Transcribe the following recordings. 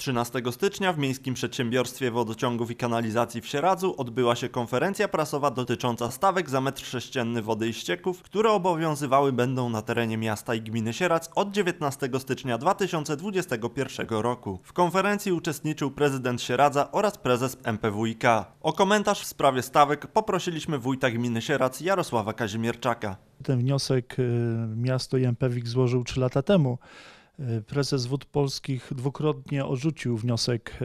13 stycznia w Miejskim Przedsiębiorstwie Wodociągów i Kanalizacji w Sieradzu odbyła się konferencja prasowa dotycząca stawek za metr sześcienny wody i ścieków, które obowiązywały będą na terenie miasta i gminy Sieradz od 19 stycznia 2021 roku. W konferencji uczestniczył prezydent Sieradza oraz prezes MPWiK. O komentarz w sprawie stawek poprosiliśmy wójta gminy Sieradz Jarosława Kazimierczaka. Ten wniosek y, miasto i MPWiK złożył 3 lata temu. Y, prezes Wód Polskich dwukrotnie odrzucił wniosek y,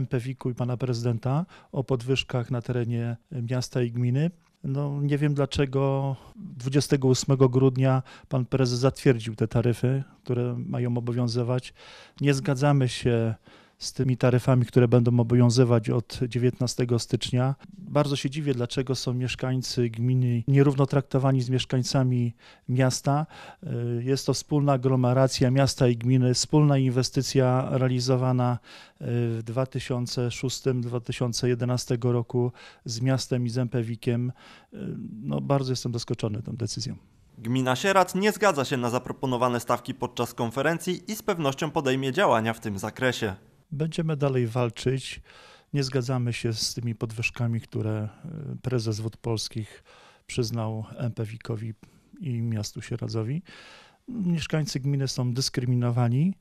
MPWiK-u i pana prezydenta o podwyżkach na terenie y, miasta i gminy. No, nie wiem dlaczego 28 grudnia pan prezes zatwierdził te taryfy, które mają obowiązywać. Nie zgadzamy się z tymi taryfami, które będą obowiązywać od 19 stycznia. Bardzo się dziwię, dlaczego są mieszkańcy gminy nierówno traktowani z mieszkańcami miasta. E, jest to wspólna aglomeracja miasta i gminy, wspólna inwestycja realizowana e, w 2006-2011 roku z miastem i Zempewikiem. E, no, bardzo jestem zaskoczony tą decyzją. Gmina Sieradz nie zgadza się na zaproponowane stawki podczas konferencji i z pewnością podejmie działania w tym zakresie. Będziemy dalej walczyć. Nie zgadzamy się z tymi podwyżkami, które e, prezes Wód Polskich przyznał MPWiKowi i miastu Sieradzowi. Mieszkańcy gminy są dyskryminowani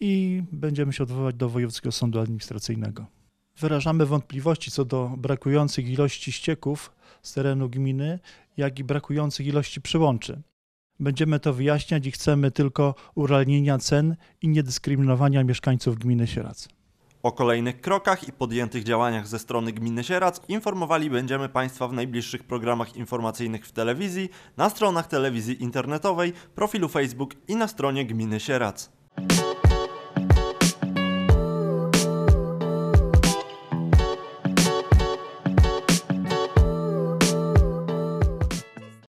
i będziemy się odwoływać do Wojewódzkiego Sądu Administracyjnego. Wyrażamy wątpliwości co do brakujących ilości ścieków z terenu gminy, jak i brakujących ilości przyłączy. Będziemy to wyjaśniać i chcemy tylko urealnienia cen i niedyskryminowania mieszkańców gminy Sierac. O kolejnych krokach i podjętych działaniach ze strony gminy Sierac informowali będziemy Państwa w najbliższych programach informacyjnych w telewizji, na stronach telewizji internetowej, profilu Facebook i na stronie gminy Sierac.